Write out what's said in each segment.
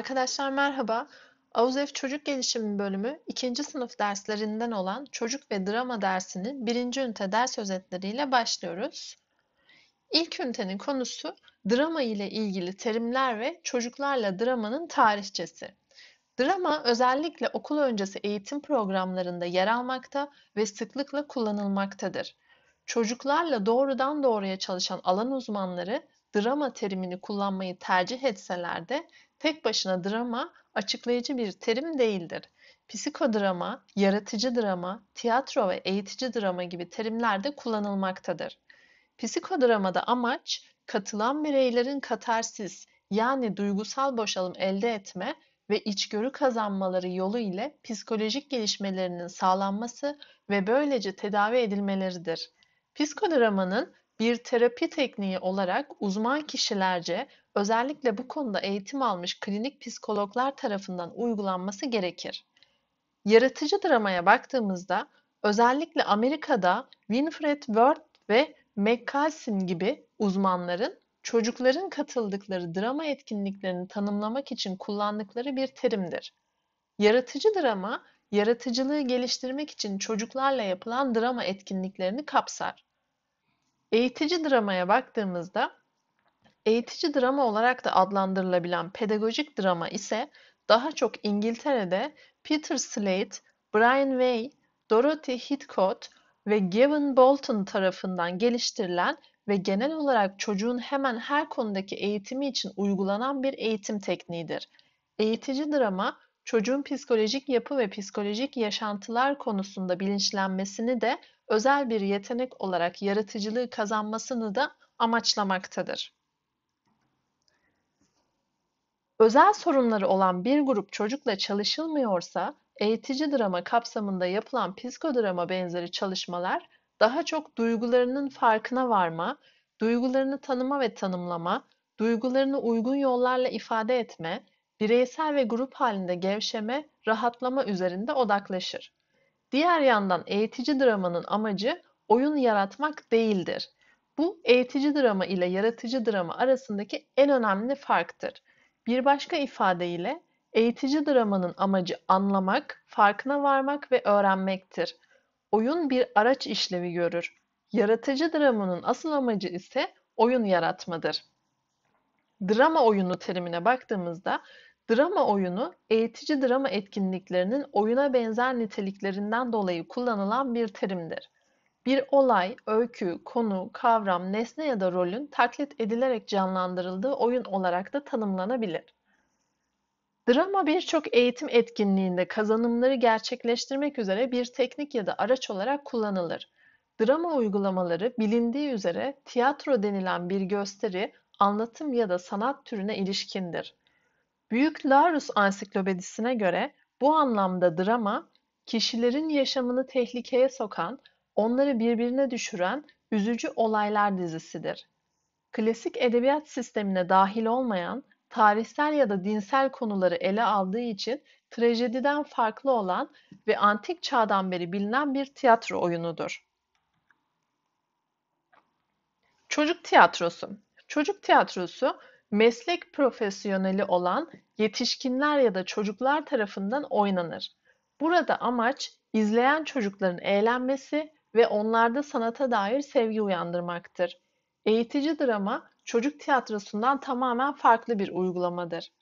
Arkadaşlar merhaba. AUZEF Çocuk Gelişimi bölümü 2. sınıf derslerinden olan çocuk ve drama dersinin 1. ünite ders özetleriyle başlıyoruz. İlk ünitenin konusu drama ile ilgili terimler ve çocuklarla dramanın tarihçesi. Drama özellikle okul öncesi eğitim programlarında yer almakta ve sıklıkla kullanılmaktadır. Çocuklarla doğrudan doğruya çalışan alan uzmanları drama terimini kullanmayı tercih etseler de Tek başına drama açıklayıcı bir terim değildir. Psikodrama, yaratıcı drama, tiyatro ve eğitici drama gibi terimlerde kullanılmaktadır. Psikodramada amaç katılan bireylerin katarsis yani duygusal boşalım elde etme ve içgörü kazanmaları yolu ile psikolojik gelişmelerinin sağlanması ve böylece tedavi edilmeleridir. Psikodramanın bir terapi tekniği olarak uzman kişilerce özellikle bu konuda eğitim almış klinik psikologlar tarafından uygulanması gerekir. Yaratıcı dramaya baktığımızda özellikle Amerika'da Winfred Word ve McCalsin gibi uzmanların çocukların katıldıkları drama etkinliklerini tanımlamak için kullandıkları bir terimdir. Yaratıcı drama, yaratıcılığı geliştirmek için çocuklarla yapılan drama etkinliklerini kapsar. Eğitici dramaya baktığımızda eğitici drama olarak da adlandırılabilen pedagojik drama ise daha çok İngiltere'de Peter Slade, Brian Way, Dorothy Hitchcock ve Gavin Bolton tarafından geliştirilen ve genel olarak çocuğun hemen her konudaki eğitimi için uygulanan bir eğitim tekniğidir. Eğitici drama, çocuğun psikolojik yapı ve psikolojik yaşantılar konusunda bilinçlenmesini de özel bir yetenek olarak yaratıcılığı kazanmasını da amaçlamaktadır. Özel sorunları olan bir grup çocukla çalışılmıyorsa eğitici drama kapsamında yapılan psikodrama benzeri çalışmalar daha çok duygularının farkına varma, duygularını tanıma ve tanımlama, duygularını uygun yollarla ifade etme, bireysel ve grup halinde gevşeme, rahatlama üzerinde odaklaşır. Diğer yandan eğitici dramanın amacı oyun yaratmak değildir. Bu eğitici drama ile yaratıcı drama arasındaki en önemli farktır. Bir başka ifadeyle eğitici dramanın amacı anlamak, farkına varmak ve öğrenmektir. Oyun bir araç işlevi görür. Yaratıcı dramanın asıl amacı ise oyun yaratmadır. Drama oyunu terimine baktığımızda Drama oyunu, eğitici drama etkinliklerinin oyuna benzer niteliklerinden dolayı kullanılan bir terimdir. Bir olay, öykü, konu, kavram, nesne ya da rolün taklit edilerek canlandırıldığı oyun olarak da tanımlanabilir. Drama birçok eğitim etkinliğinde kazanımları gerçekleştirmek üzere bir teknik ya da araç olarak kullanılır. Drama uygulamaları bilindiği üzere tiyatro denilen bir gösteri, anlatım ya da sanat türüne ilişkindir. Büyük Larus Ansiklopedisi'ne göre bu anlamda drama, kişilerin yaşamını tehlikeye sokan, onları birbirine düşüren üzücü olaylar dizisidir. Klasik edebiyat sistemine dahil olmayan, tarihsel ya da dinsel konuları ele aldığı için trajediden farklı olan ve antik çağdan beri bilinen bir tiyatro oyunudur. Çocuk tiyatrosu Çocuk tiyatrosu meslek profesyoneli olan yetişkinler ya da çocuklar tarafından oynanır. Burada amaç izleyen çocukların eğlenmesi ve onlarda sanata dair sevgi uyandırmaktır. Eğitici drama çocuk tiyatrosundan tamamen farklı bir uygulamadır.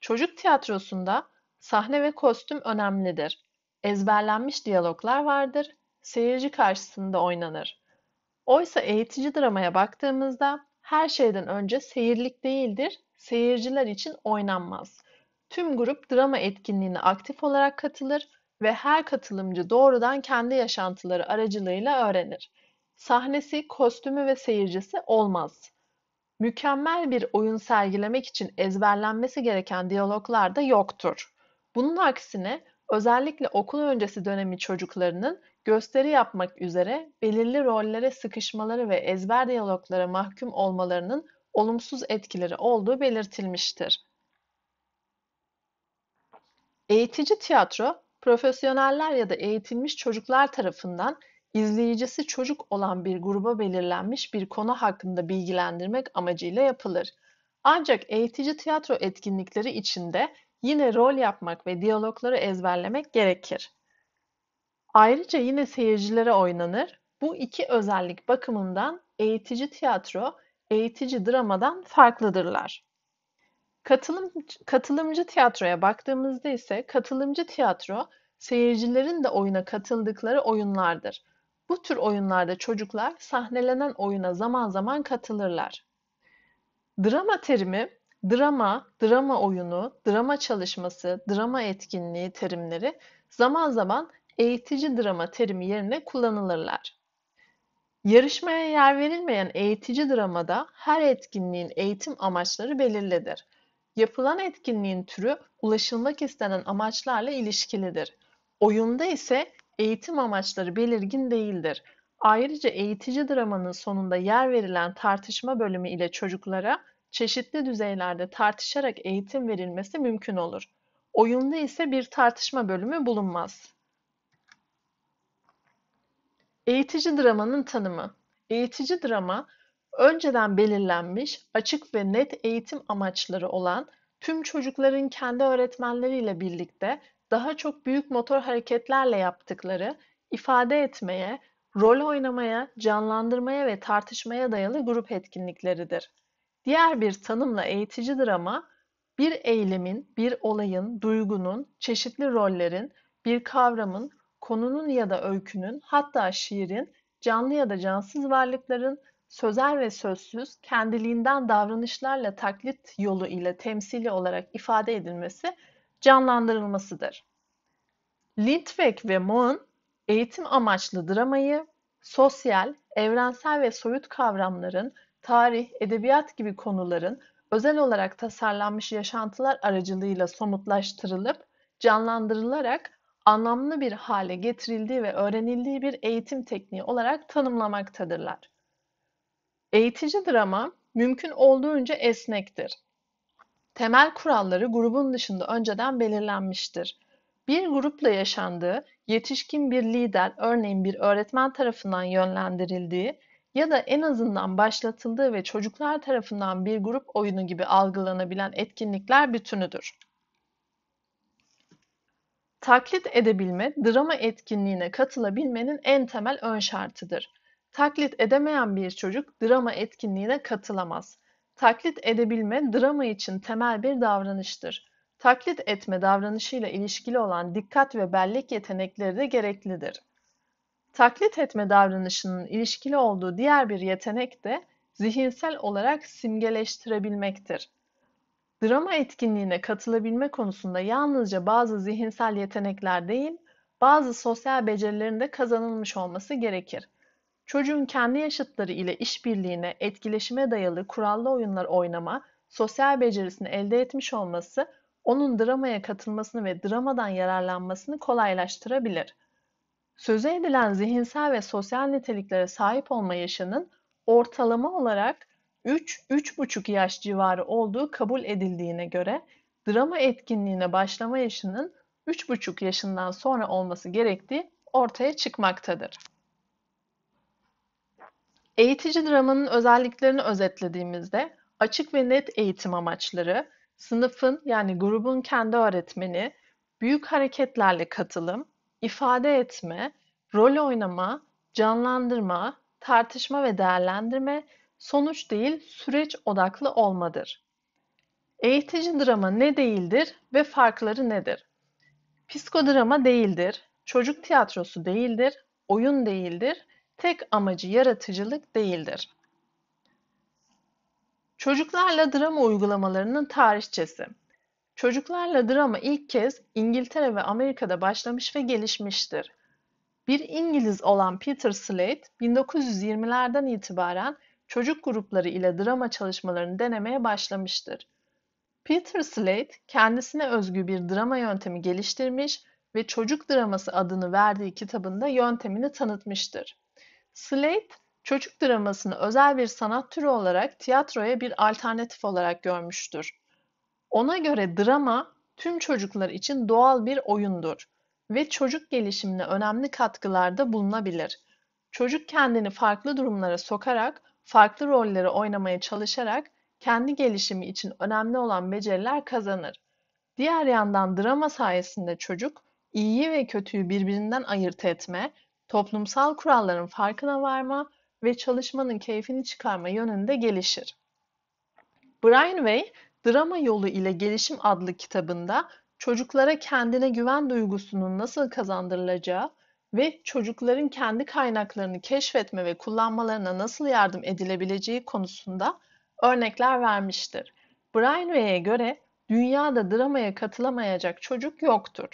Çocuk tiyatrosunda sahne ve kostüm önemlidir. Ezberlenmiş diyaloglar vardır, seyirci karşısında oynanır. Oysa eğitici dramaya baktığımızda her şeyden önce seyirlik değildir, seyirciler için oynanmaz. Tüm grup drama etkinliğine aktif olarak katılır ve her katılımcı doğrudan kendi yaşantıları aracılığıyla öğrenir. Sahnesi, kostümü ve seyircisi olmaz. Mükemmel bir oyun sergilemek için ezberlenmesi gereken diyaloglar da yoktur. Bunun aksine özellikle okul öncesi dönemi çocuklarının gösteri yapmak üzere belirli rollere sıkışmaları ve ezber diyaloglara mahkum olmalarının olumsuz etkileri olduğu belirtilmiştir. Eğitici tiyatro, profesyoneller ya da eğitilmiş çocuklar tarafından izleyicisi çocuk olan bir gruba belirlenmiş bir konu hakkında bilgilendirmek amacıyla yapılır. Ancak eğitici tiyatro etkinlikleri içinde Yine rol yapmak ve diyalogları ezberlemek gerekir. Ayrıca yine seyircilere oynanır. Bu iki özellik bakımından eğitici tiyatro, eğitici dramadan farklıdırlar. Katılım, katılımcı tiyatroya baktığımızda ise katılımcı tiyatro seyircilerin de oyuna katıldıkları oyunlardır. Bu tür oyunlarda çocuklar sahnelenen oyuna zaman zaman katılırlar. Drama terimi drama, drama oyunu, drama çalışması, drama etkinliği terimleri zaman zaman eğitici drama terimi yerine kullanılırlar. Yarışmaya yer verilmeyen eğitici dramada her etkinliğin eğitim amaçları belirlidir. Yapılan etkinliğin türü ulaşılmak istenen amaçlarla ilişkilidir. Oyunda ise eğitim amaçları belirgin değildir. Ayrıca eğitici dramanın sonunda yer verilen tartışma bölümü ile çocuklara çeşitli düzeylerde tartışarak eğitim verilmesi mümkün olur. Oyunda ise bir tartışma bölümü bulunmaz. Eğitici dramanın tanımı. Eğitici drama, önceden belirlenmiş, açık ve net eğitim amaçları olan tüm çocukların kendi öğretmenleriyle birlikte daha çok büyük motor hareketlerle yaptıkları, ifade etmeye, rol oynamaya, canlandırmaya ve tartışmaya dayalı grup etkinlikleridir. Diğer bir tanımla eğitici drama bir eylemin, bir olayın, duygunun, çeşitli rollerin, bir kavramın, konunun ya da öykünün, hatta şiirin, canlı ya da cansız varlıkların sözel ve sözsüz, kendiliğinden davranışlarla taklit yolu ile temsili olarak ifade edilmesi, canlandırılmasıdır. Lindbeck ve Moon, eğitim amaçlı dramayı sosyal, evrensel ve soyut kavramların tarih, edebiyat gibi konuların özel olarak tasarlanmış yaşantılar aracılığıyla somutlaştırılıp canlandırılarak anlamlı bir hale getirildiği ve öğrenildiği bir eğitim tekniği olarak tanımlamaktadırlar. Eğitici drama mümkün olduğunca esnektir. Temel kuralları grubun dışında önceden belirlenmiştir. Bir grupla yaşandığı, yetişkin bir lider, örneğin bir öğretmen tarafından yönlendirildiği ya da en azından başlatıldığı ve çocuklar tarafından bir grup oyunu gibi algılanabilen etkinlikler bütünüdür. Taklit edebilme, drama etkinliğine katılabilmenin en temel ön şartıdır. Taklit edemeyen bir çocuk drama etkinliğine katılamaz. Taklit edebilme drama için temel bir davranıştır. Taklit etme davranışıyla ilişkili olan dikkat ve bellek yetenekleri de gereklidir. Taklit etme davranışının ilişkili olduğu diğer bir yetenek de zihinsel olarak simgeleştirebilmektir. Drama etkinliğine katılabilme konusunda yalnızca bazı zihinsel yetenekler değil, bazı sosyal becerilerin de kazanılmış olması gerekir. Çocuğun kendi yaşıtları ile işbirliğine, etkileşime dayalı kurallı oyunlar oynama, sosyal becerisini elde etmiş olması onun dramaya katılmasını ve dramadan yararlanmasını kolaylaştırabilir söze edilen zihinsel ve sosyal niteliklere sahip olma yaşının ortalama olarak 3-3,5 yaş civarı olduğu kabul edildiğine göre drama etkinliğine başlama yaşının 3,5 yaşından sonra olması gerektiği ortaya çıkmaktadır. Eğitici dramanın özelliklerini özetlediğimizde açık ve net eğitim amaçları, sınıfın yani grubun kendi öğretmeni, büyük hareketlerle katılım, ifade etme, rol oynama, canlandırma, tartışma ve değerlendirme sonuç değil süreç odaklı olmadır. Eğitici drama ne değildir ve farkları nedir? Psikodrama değildir, çocuk tiyatrosu değildir, oyun değildir, tek amacı yaratıcılık değildir. Çocuklarla drama uygulamalarının tarihçesi Çocuklarla drama ilk kez İngiltere ve Amerika'da başlamış ve gelişmiştir. Bir İngiliz olan Peter Slade 1920'lerden itibaren çocuk grupları ile drama çalışmalarını denemeye başlamıştır. Peter Slade kendisine özgü bir drama yöntemi geliştirmiş ve çocuk draması adını verdiği kitabında yöntemini tanıtmıştır. Slade, çocuk dramasını özel bir sanat türü olarak tiyatroya bir alternatif olarak görmüştür. Ona göre drama tüm çocuklar için doğal bir oyundur ve çocuk gelişimine önemli katkılarda bulunabilir. Çocuk kendini farklı durumlara sokarak, farklı rolleri oynamaya çalışarak kendi gelişimi için önemli olan beceriler kazanır. Diğer yandan drama sayesinde çocuk iyiyi ve kötüyü birbirinden ayırt etme, toplumsal kuralların farkına varma ve çalışmanın keyfini çıkarma yönünde gelişir. Brainway Drama Yolu ile Gelişim adlı kitabında çocuklara kendine güven duygusunun nasıl kazandırılacağı ve çocukların kendi kaynaklarını keşfetme ve kullanmalarına nasıl yardım edilebileceği konusunda örnekler vermiştir. Brainway'e göre dünyada dramaya katılamayacak çocuk yoktur.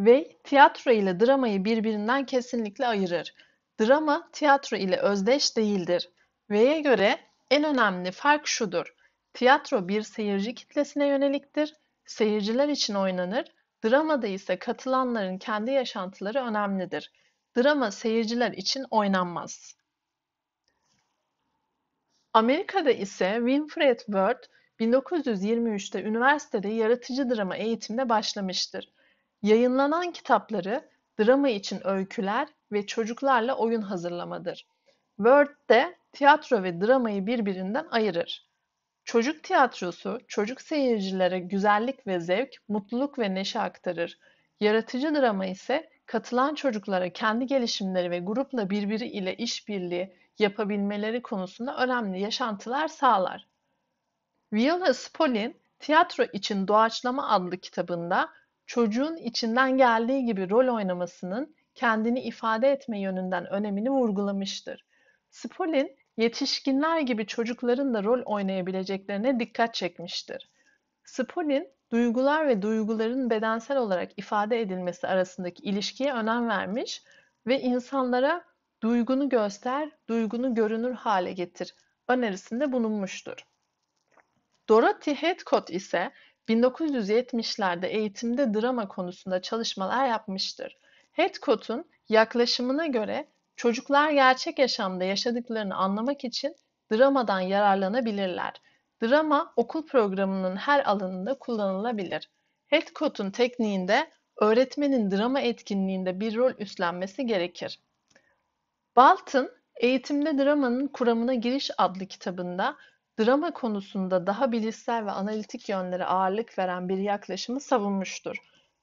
Ve tiyatro ile dramayı birbirinden kesinlikle ayırır. Drama tiyatro ile özdeş değildir. V'ye göre en önemli fark şudur. Tiyatro bir seyirci kitlesine yöneliktir, seyirciler için oynanır, dramada ise katılanların kendi yaşantıları önemlidir. Drama seyirciler için oynanmaz. Amerika'da ise Winfred Word 1923'te üniversitede yaratıcı drama eğitimine başlamıştır. Yayınlanan kitapları drama için öyküler ve çocuklarla oyun hazırlamadır. Word de tiyatro ve dramayı birbirinden ayırır. Çocuk tiyatrosu çocuk seyircilere güzellik ve zevk, mutluluk ve neşe aktarır. Yaratıcı drama ise katılan çocuklara kendi gelişimleri ve grupla birbiri ile işbirliği yapabilmeleri konusunda önemli yaşantılar sağlar. Viola Spolin, Tiyatro için Doğaçlama adlı kitabında çocuğun içinden geldiği gibi rol oynamasının kendini ifade etme yönünden önemini vurgulamıştır. Spolin, yetişkinler gibi çocukların da rol oynayabileceklerine dikkat çekmiştir. Spolin, duygular ve duyguların bedensel olarak ifade edilmesi arasındaki ilişkiye önem vermiş ve insanlara duygunu göster, duygunu görünür hale getir önerisinde bulunmuştur. Dorothy Headcott ise 1970'lerde eğitimde drama konusunda çalışmalar yapmıştır. Headcott'un yaklaşımına göre Çocuklar gerçek yaşamda yaşadıklarını anlamak için dramadan yararlanabilirler. Drama okul programının her alanında kullanılabilir. Headcote'un tekniğinde öğretmenin drama etkinliğinde bir rol üstlenmesi gerekir. Baltın, Eğitimde Drama'nın Kuramına Giriş adlı kitabında drama konusunda daha bilişsel ve analitik yönlere ağırlık veren bir yaklaşımı savunmuştur.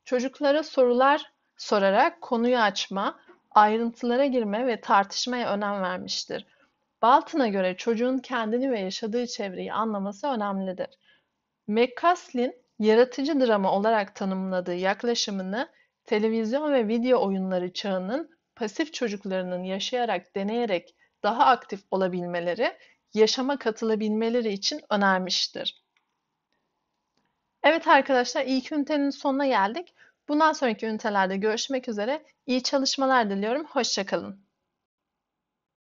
Çocuklara sorular sorarak konuyu açma, ayrıntılara girme ve tartışmaya önem vermiştir. Baltın'a göre çocuğun kendini ve yaşadığı çevreyi anlaması önemlidir. McCaslin, yaratıcı drama olarak tanımladığı yaklaşımını televizyon ve video oyunları çağının pasif çocuklarının yaşayarak, deneyerek daha aktif olabilmeleri, yaşama katılabilmeleri için önermiştir. Evet arkadaşlar ilk ünitenin sonuna geldik. Bundan sonraki ünitelerde görüşmek üzere. İyi çalışmalar diliyorum. Hoşçakalın.